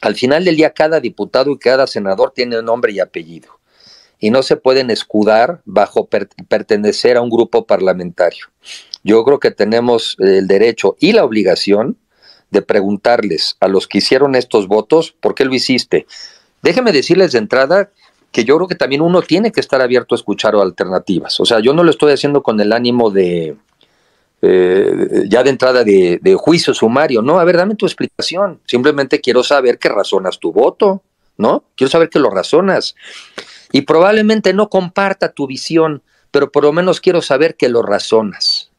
Al final del día, cada diputado y cada senador tiene un nombre y apellido y no se pueden escudar bajo pertenecer a un grupo parlamentario. Yo creo que tenemos el derecho y la obligación de preguntarles a los que hicieron estos votos por qué lo hiciste. Déjeme decirles de entrada que yo creo que también uno tiene que estar abierto a escuchar alternativas. O sea, yo no lo estoy haciendo con el ánimo de, eh, ya de entrada de, juicio sumario. No, a ver, dame tu explicación. Simplemente quiero saber que razonas tu voto, ¿no? Quiero saber que lo razonas. Y probablemente no comparta tu visión, pero por lo menos quiero saber que lo razonas.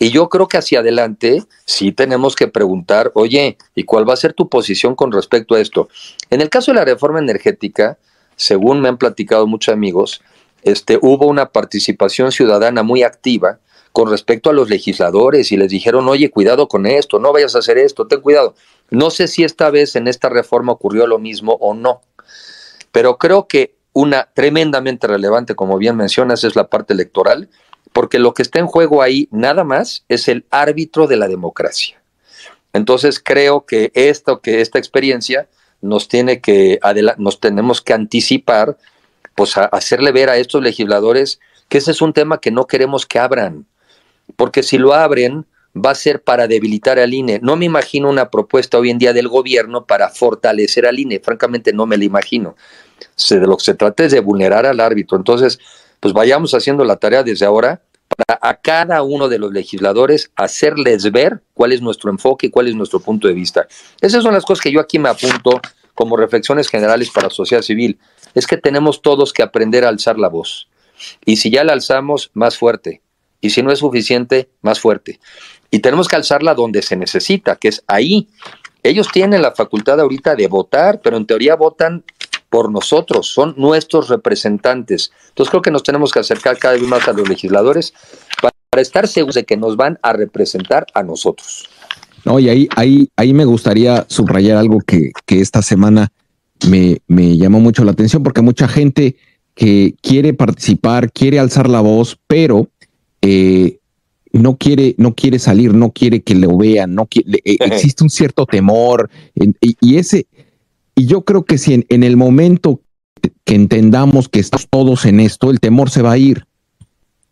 Y yo creo que hacia adelante sí tenemos que preguntar, oye, ¿y cuál va a ser tu posición con respecto a esto? En el caso de la reforma energética, según me han platicado muchos amigos, este, hubo una participación ciudadana muy activa con respecto a los legisladores y les dijeron, oye, cuidado con esto, no vayas a hacer esto, ten cuidado. No sé si esta vez en esta reforma ocurrió lo mismo o no, pero creo que una tremendamente relevante, como bien mencionas, es la parte electoral, porque lo que está en juego ahí nada más es el árbitro de la democracia. Entonces creo que esto, que esta experiencia nos tiene que nos tenemos que anticipar, pues a hacerle ver a estos legisladores que ese es un tema que no queremos que abran porque si lo abren va a ser para debilitar al INE. No me imagino una propuesta hoy en día del gobierno para fortalecer al INE, francamente no me la imagino. Se, de lo que se trata es de vulnerar al árbitro. Entonces, pues vayamos haciendo la tarea desde ahora para a cada uno de los legisladores hacerles ver cuál es nuestro enfoque y cuál es nuestro punto de vista. Esas son las cosas que yo aquí me apunto como reflexiones generales para la sociedad civil. Es que tenemos todos que aprender a alzar la voz. Y si ya la alzamos, más fuerte y si no es suficiente, más fuerte. Y tenemos que alzarla donde se necesita, que es ahí. Ellos tienen la facultad ahorita de votar, pero en teoría votan por nosotros, son nuestros representantes. Entonces creo que nos tenemos que acercar cada vez más a los legisladores para, estar seguros de que nos van a representar a nosotros. No, ahí, ahí, ahí me gustaría subrayar algo que, esta semana me, me llamó mucho la atención, porque mucha gente que quiere participar, quiere alzar la voz, pero eh, no quiere, no quiere salir, no quiere que lo vean, no eh, existe un cierto temor y, ese, y yo creo que si en, el momento que entendamos que estamos todos en esto, el temor se va a ir.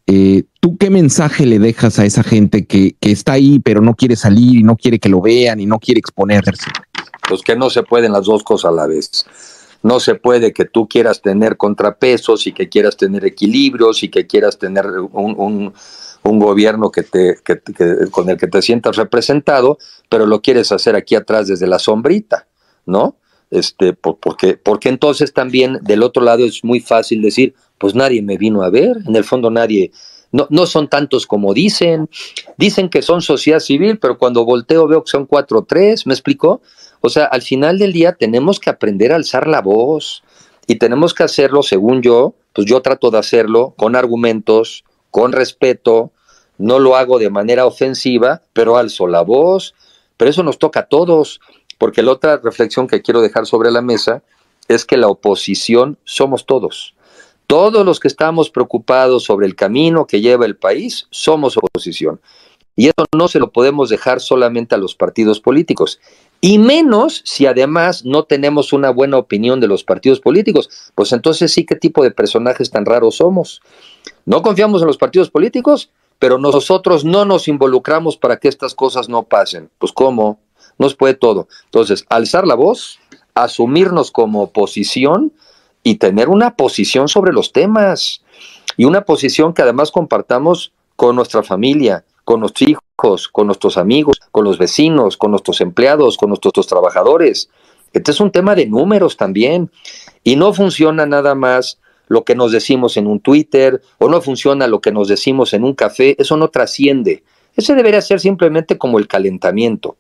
Eh, ¿Tú qué mensaje le dejas a esa gente que, que está ahí pero no quiere salir y no quiere que lo vean y no quiere exponerse? Los pues que no se pueden las dos cosas a la vez no se puede que tú quieras tener contrapesos y que quieras tener equilibrios y que quieras tener un, un, gobierno que te, que, con el que te sientas representado, pero lo quieres hacer aquí atrás desde la sombrita, ¿no? Este, porque, porque entonces también del otro lado es muy fácil decir, pues nadie me vino a ver, en el fondo nadie, no, no son tantos como dicen, dicen que son sociedad civil, pero cuando volteo veo que son cuatro o tres, ¿me explicó? O sea, al final del día tenemos que aprender a alzar la voz y tenemos que hacerlo, según yo, pues yo trato de hacerlo con argumentos, con respeto, no lo hago de manera ofensiva, pero alzo la voz, pero eso nos toca a todos, porque la otra reflexión que quiero dejar sobre la mesa es que la oposición somos todos. Todos los que estamos preocupados sobre el camino que lleva el país somos oposición. Y eso no se lo podemos dejar solamente a los partidos políticos. Y menos si además no tenemos una buena opinión de los partidos políticos. Pues entonces sí, qué tipo de personajes tan raros somos. No confiamos en los partidos políticos, pero nosotros no nos involucramos para que estas cosas no pasen. Pues cómo, nos puede todo. Entonces, alzar la voz, asumirnos como oposición, y tener una posición sobre los temas y una posición que además compartamos con nuestra familia, con nuestros hijos, con nuestros amigos, con los vecinos, con nuestros empleados, con nuestros, trabajadores. Este es un tema de números también y no funciona nada más lo que nos decimos en un Twitter o no funciona lo que nos decimos en un café, eso no trasciende. Ese debería ser simplemente como el calentamiento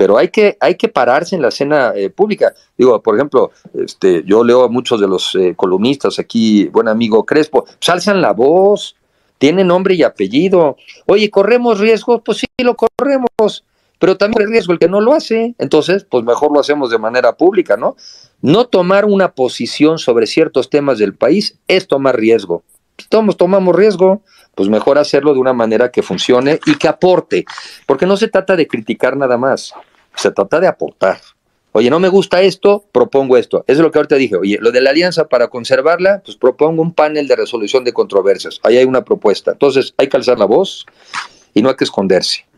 pero hay que, hay que pararse en la escena eh, pública. Digo, por ejemplo, este, yo leo a muchos de los eh, columnistas aquí, buen amigo Crespo, salzan pues, la voz, tienen nombre y apellido. Oye, ¿corremos riesgos? Pues sí, lo corremos, pero también el riesgo el que no lo hace. Entonces, pues mejor lo hacemos de manera pública, ¿no? No tomar una posición sobre ciertos temas del país es tomar riesgo. Tomamos, tomamos riesgo, pues mejor hacerlo de una manera que funcione y que aporte, porque no se trata de criticar nada más, se trata de aportar. Oye, no me gusta esto, propongo esto. Eso es lo que ahorita dije. Oye, lo de la alianza para conservarla, pues propongo un panel de resolución de controversias. Ahí hay una propuesta. Entonces, hay que alzar la voz y no hay que esconderse.